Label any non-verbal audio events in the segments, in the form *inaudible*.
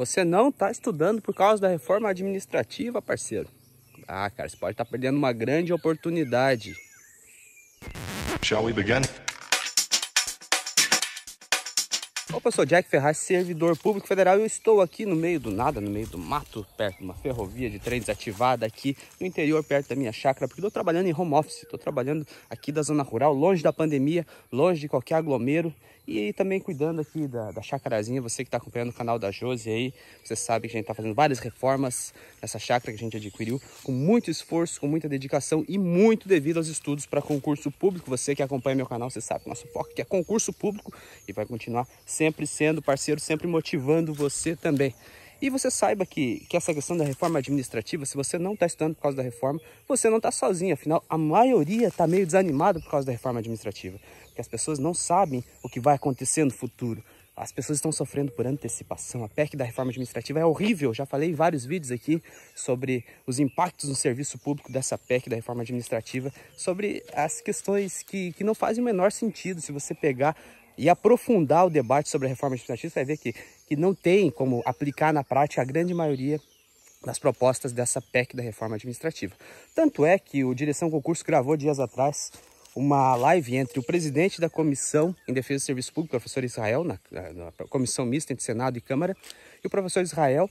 Você não está estudando por causa da reforma administrativa, parceiro. Ah, cara, você pode estar tá perdendo uma grande oportunidade. Shall we begin? Opa, eu sou Jack Ferraz, servidor público federal e eu estou aqui no meio do nada, no meio do mato, perto de uma ferrovia de trem desativada aqui no interior, perto da minha chácara, porque estou trabalhando em home office, estou trabalhando aqui da zona rural, longe da pandemia, longe de qualquer aglomero e também cuidando aqui da, da chacarazinha, você que está acompanhando o canal da Josi aí, você sabe que a gente está fazendo várias reformas nessa chácara que a gente adquiriu com muito esforço, com muita dedicação e muito devido aos estudos para concurso público. Você que acompanha meu canal, você sabe que nosso foco aqui é concurso público e vai continuar sempre sempre sendo parceiro, sempre motivando você também. E você saiba que, que essa questão da reforma administrativa, se você não está estudando por causa da reforma, você não está sozinho. Afinal, a maioria está meio desanimada por causa da reforma administrativa. Porque as pessoas não sabem o que vai acontecer no futuro. As pessoas estão sofrendo por antecipação. A PEC da reforma administrativa é horrível. Já falei em vários vídeos aqui sobre os impactos no serviço público dessa PEC da reforma administrativa, sobre as questões que, que não fazem o menor sentido se você pegar e aprofundar o debate sobre a reforma administrativa, você vai ver que, que não tem como aplicar na prática a grande maioria das propostas dessa PEC da reforma administrativa. Tanto é que o Direção Concurso gravou dias atrás uma live entre o presidente da Comissão em Defesa do Serviço Público, professor Israel, na, na, na Comissão Mista entre Senado e Câmara, e o professor Israel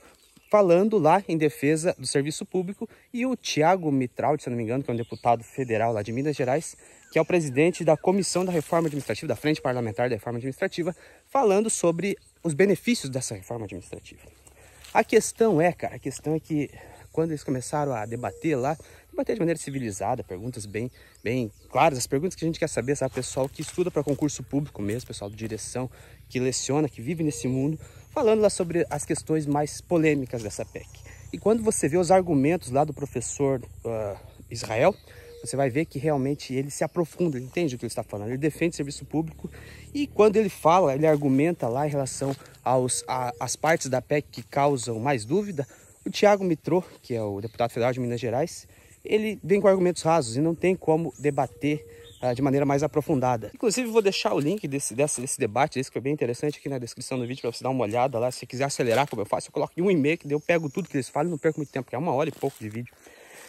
falando lá em defesa do serviço público, e o Tiago Mitral, se não me engano, que é um deputado federal lá de Minas Gerais, que é o presidente da Comissão da Reforma Administrativa, da Frente Parlamentar da Reforma Administrativa, falando sobre os benefícios dessa reforma administrativa. A questão é, cara, a questão é que quando eles começaram a debater lá, debater de maneira civilizada, perguntas bem, bem claras, as perguntas que a gente quer saber, sabe, pessoal que estuda para concurso público mesmo, pessoal de direção, que leciona, que vive nesse mundo, falando lá sobre as questões mais polêmicas dessa PEC. E quando você vê os argumentos lá do professor uh, Israel, você vai ver que realmente ele se aprofunda, ele entende o que ele está falando, ele defende serviço público e quando ele fala, ele argumenta lá em relação aos, a, às partes da PEC que causam mais dúvida, o Tiago Mitrô, que é o deputado federal de Minas Gerais, ele vem com argumentos rasos e não tem como debater ah, de maneira mais aprofundada. Inclusive, vou deixar o link desse, desse, desse debate, desse que é bem interessante, aqui na descrição do vídeo para você dar uma olhada lá. Se quiser acelerar, como eu faço, eu coloco em um e-mail, que daí eu pego tudo que eles falam, não perco muito tempo, porque é uma hora e pouco de vídeo.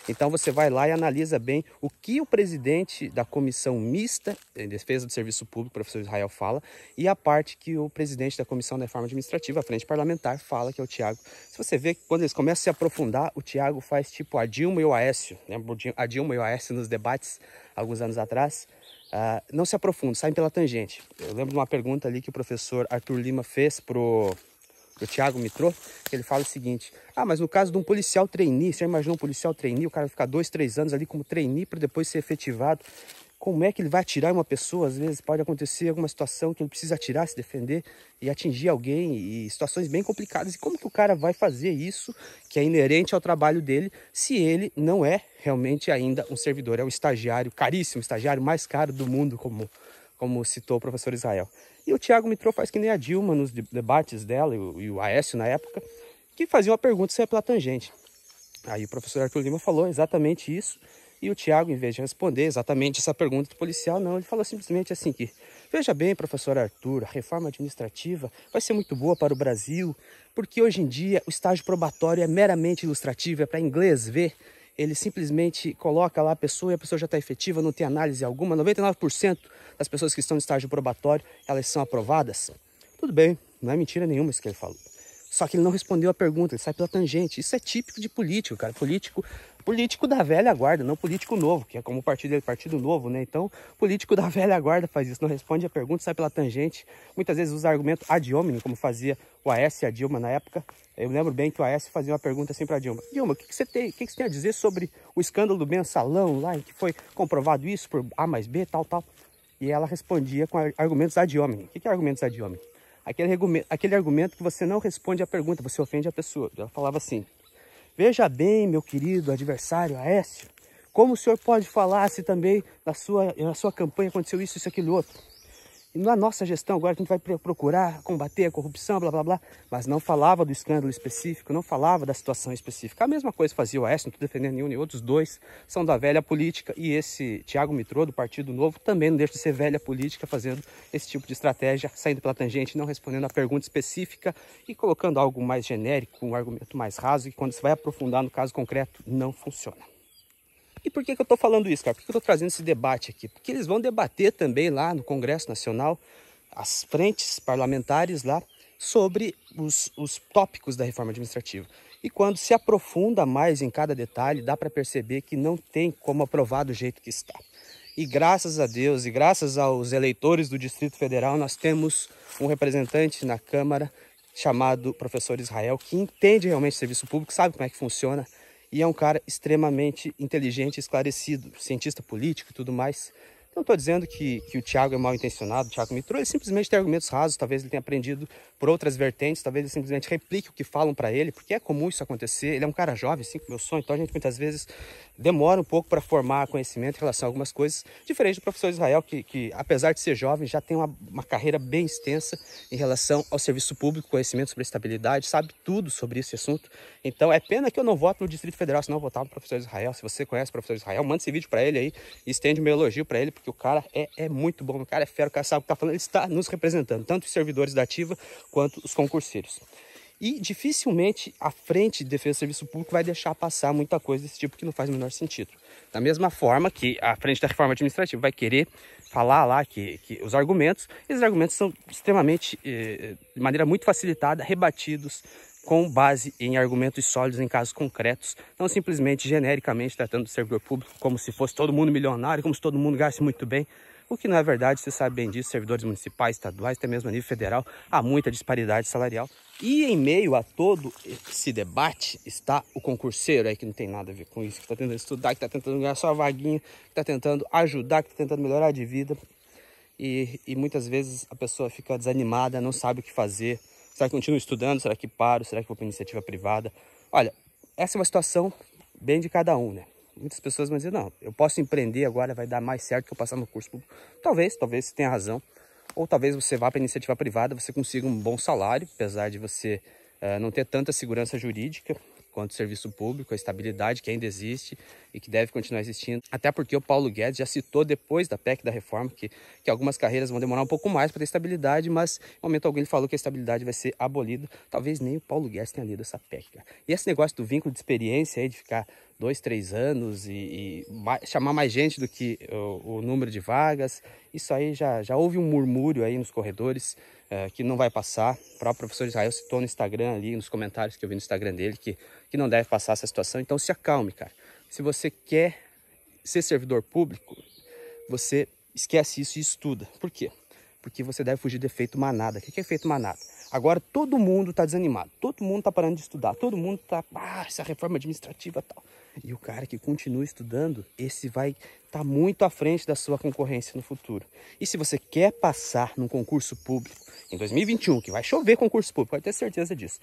Então você vai lá e analisa bem o que o presidente da comissão mista em defesa do serviço público, professor Israel, fala e a parte que o presidente da comissão da reforma administrativa, a frente parlamentar, fala, que é o Tiago. Se você vê que quando eles começam a se aprofundar, o Tiago faz tipo a Dilma e o Aécio. Lembra né? a Dilma e o Aécio nos debates alguns anos atrás? Uh, não se aprofundam, saem pela tangente. Eu lembro de uma pergunta ali que o professor Arthur Lima fez pro o Thiago trouxe. ele fala o seguinte, ah, mas no caso de um policial trainee, você imagina um policial trainee, o cara ficar dois, três anos ali como trainee para depois ser efetivado, como é que ele vai atirar uma pessoa? Às vezes pode acontecer alguma situação que ele precisa atirar, se defender e atingir alguém, e situações bem complicadas. E como que o cara vai fazer isso, que é inerente ao trabalho dele, se ele não é realmente ainda um servidor, é um estagiário caríssimo, estagiário mais caro do mundo, como, como citou o professor Israel. E o Thiago Mitrô faz que nem a Dilma nos debates dela e o Aécio na época, que fazia uma pergunta se é pela tangente. Aí o professor Arthur Lima falou exatamente isso. E o Tiago, em vez de responder exatamente essa pergunta do policial, não, ele falou simplesmente assim que veja bem, professor Arthur, a reforma administrativa vai ser muito boa para o Brasil, porque hoje em dia o estágio probatório é meramente ilustrativo, é para inglês ver ele simplesmente coloca lá a pessoa e a pessoa já está efetiva, não tem análise alguma. 99% das pessoas que estão no estágio probatório, elas são aprovadas. Tudo bem, não é mentira nenhuma isso que ele falou. Só que ele não respondeu a pergunta, ele sai pela tangente. Isso é típico de político, cara. Político, político da velha guarda, não político novo, que é como o partido dele, partido novo, né? Então, político da *laughs* velha guarda faz isso, não responde a pergunta, sai pela tangente. Muitas vezes usa argumento ad hominem, como fazia o AS e a Dilma na época. Eu lembro bem que o AS fazia uma pergunta assim para Dilma: Dilma, o que, que, você tem, o que, que você tem a dizer sobre o escândalo do mensalão lá, em que foi comprovado isso por A mais B, tal, tal? E ela respondia com argumentos ad hominem. O que, que é argumentos ad hominem? aquele argumento, aquele argumento que você não responde à pergunta, você ofende a pessoa. Ela falava assim: Veja bem, meu querido adversário Aécio, como o senhor pode falar se também na sua, na sua campanha aconteceu isso, isso, aquilo outro? E na nossa gestão agora a gente vai procurar combater a corrupção, blá blá blá, mas não falava do escândalo específico, não falava da situação específica. A mesma coisa fazia o Aécio, não estou defendendo nenhum nem outros dois são da velha política e esse Tiago Mitrô, do Partido Novo, também não deixa de ser velha política, fazendo esse tipo de estratégia, saindo pela tangente, não respondendo a pergunta específica e colocando algo mais genérico, um argumento mais raso, que quando você vai aprofundar no caso concreto, não funciona. E por que, que eu estou falando isso, cara? Por que, que eu estou trazendo esse debate aqui? Porque eles vão debater também lá no Congresso Nacional, as frentes parlamentares lá, sobre os, os tópicos da reforma administrativa. E quando se aprofunda mais em cada detalhe, dá para perceber que não tem como aprovar do jeito que está. E graças a Deus e graças aos eleitores do Distrito Federal, nós temos um representante na Câmara chamado professor Israel, que entende realmente o serviço público, sabe como é que funciona, e é um cara extremamente inteligente, esclarecido, cientista político e tudo mais. Então, estou dizendo que, que o Tiago é mal intencionado, o Tiago Mitro, ele simplesmente tem argumentos rasos, talvez ele tenha aprendido por outras vertentes, talvez ele simplesmente replique o que falam para ele, porque é comum isso acontecer. Ele é um cara jovem, assim, como meu sonho, então a gente muitas vezes demora um pouco para formar conhecimento em relação a algumas coisas, diferente do professor Israel, que, que apesar de ser jovem, já tem uma, uma carreira bem extensa em relação ao serviço público, conhecimento sobre estabilidade, sabe tudo sobre esse assunto. Então, é pena que eu não voto no Distrito Federal, senão eu votava no professor Israel. Se você conhece o professor Israel, manda esse vídeo para ele aí, estende meu elogio para ele, porque o cara é, é muito bom, o cara é fero, o cara sabe o que tá falando, ele está nos representando, tanto os servidores da ativa quanto os concurseiros. E dificilmente a frente de defesa do serviço público vai deixar passar muita coisa desse tipo que não faz o menor sentido. Da mesma forma que a frente da reforma administrativa vai querer falar lá que, que os argumentos, esses argumentos são extremamente, eh, de maneira muito facilitada, rebatidos, com base em argumentos sólidos em casos concretos, não simplesmente genericamente tratando do servidor público como se fosse todo mundo milionário, como se todo mundo gaste muito bem, o que não é verdade, você sabe bem disso, servidores municipais, estaduais, até mesmo a nível federal, há muita disparidade salarial. E em meio a todo esse debate está o concurseiro aí que não tem nada a ver com isso, que está tentando estudar, que está tentando ganhar sua vaguinha, que está tentando ajudar, que está tentando melhorar de vida. E, e muitas vezes a pessoa fica desanimada, não sabe o que fazer, Será que continuo estudando? Será que paro? Será que vou para iniciativa privada? Olha, essa é uma situação bem de cada um, né? Muitas pessoas vão dizer, não, eu posso empreender agora, vai dar mais certo que eu passar no curso público. Talvez, talvez você tenha razão. Ou talvez você vá para iniciativa privada, você consiga um bom salário, apesar de você uh, não ter tanta segurança jurídica quanto serviço público, a estabilidade que ainda existe e que deve continuar existindo. Até porque o Paulo Guedes já citou depois da PEC da reforma que, que algumas carreiras vão demorar um pouco mais para ter estabilidade, mas em momento algum ele falou que a estabilidade vai ser abolida. Talvez nem o Paulo Guedes tenha lido essa PEC. Cara. E esse negócio do vínculo de experiência aí, de ficar dois, três anos e, e mais, chamar mais gente do que o, o, número de vagas. Isso aí já, já houve um murmúrio aí nos corredores eh, que não vai passar. O próprio professor Israel citou no Instagram ali, nos comentários que eu vi no Instagram dele, que, que não deve passar essa situação. Então se acalme, cara. Se você quer ser servidor público, você esquece isso e estuda. Por quê? Porque você deve fugir do efeito manada. O que é efeito manada? Agora todo mundo está desanimado, todo mundo está parando de estudar, todo mundo está, ah, essa reforma administrativa tal. E o cara que continua estudando, esse vai estar tá muito à frente da sua concorrência no futuro. E se você quer passar num concurso público em 2021, que vai chover concurso público, pode ter certeza disso.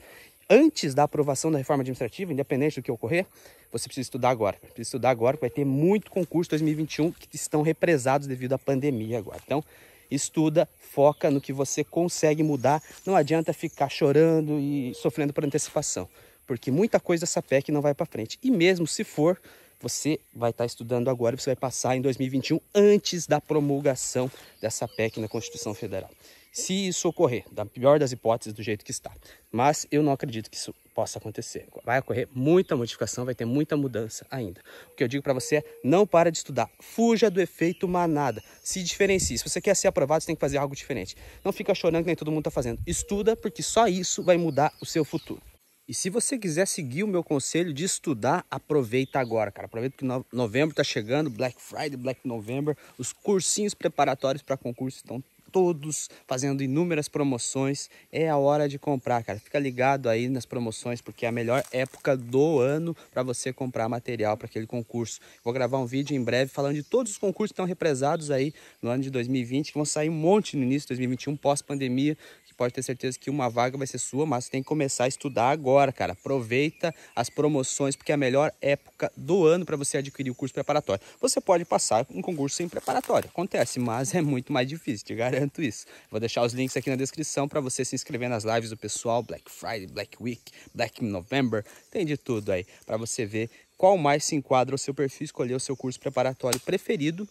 Antes da aprovação da reforma administrativa, independente do que ocorrer, você precisa estudar agora. Precisa estudar agora, porque vai ter muito concurso 2021 que estão represados devido à pandemia agora. Então, estuda, foca no que você consegue mudar. Não adianta ficar chorando e sofrendo por antecipação porque muita coisa essa PEC não vai para frente. E mesmo se for, você vai estar tá estudando agora e você vai passar em 2021 antes da promulgação dessa PEC na Constituição Federal. Se isso ocorrer, da pior das hipóteses, do jeito que está. Mas eu não acredito que isso possa acontecer. Vai ocorrer muita modificação, vai ter muita mudança ainda. O que eu digo para você é, não para de estudar. Fuja do efeito manada. Se diferencie. Se você quer ser aprovado, você tem que fazer algo diferente. Não fica chorando que nem todo mundo está fazendo. Estuda, porque só isso vai mudar o seu futuro. E se você quiser seguir o meu conselho de estudar, aproveita agora, cara. Aproveita que novembro está chegando, Black Friday, Black November, os cursinhos preparatórios para concurso estão todos fazendo inúmeras promoções. É a hora de comprar, cara. Fica ligado aí nas promoções, porque é a melhor época do ano para você comprar material para aquele concurso. Vou gravar um vídeo em breve falando de todos os concursos que estão represados aí no ano de 2020, que vão sair um monte no início de 2021, pós-pandemia, que pode ter certeza que uma vaga vai ser sua, mas você tem que começar a estudar agora, cara. Aproveita as promoções, porque é a melhor época do ano para você adquirir o curso preparatório. Você pode passar um concurso sem preparatório, acontece, mas é muito mais difícil, te garanto tanto isso. Vou deixar os links aqui na descrição para você se inscrever nas lives do pessoal, Black Friday, Black Week, Black November, tem de tudo aí, para você ver qual mais se enquadra o seu perfil, escolher o seu curso preparatório preferido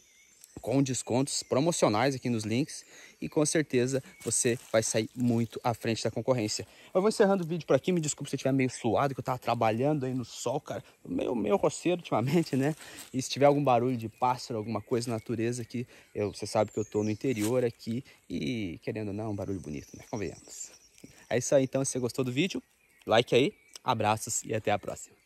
com descontos promocionais aqui nos links e com certeza você vai sair muito à frente da concorrência. Eu vou encerrando o vídeo por aqui, me desculpe se eu estiver meio suado, que eu estava trabalhando aí no sol, cara, meio, meio roceiro ultimamente, né? E se tiver algum barulho de pássaro, alguma coisa natureza aqui, eu, você sabe que eu estou no interior aqui e querendo ou não, é um barulho bonito, né? Convenhamos. É isso aí, então, se você gostou do vídeo, like aí, abraços e até a próxima.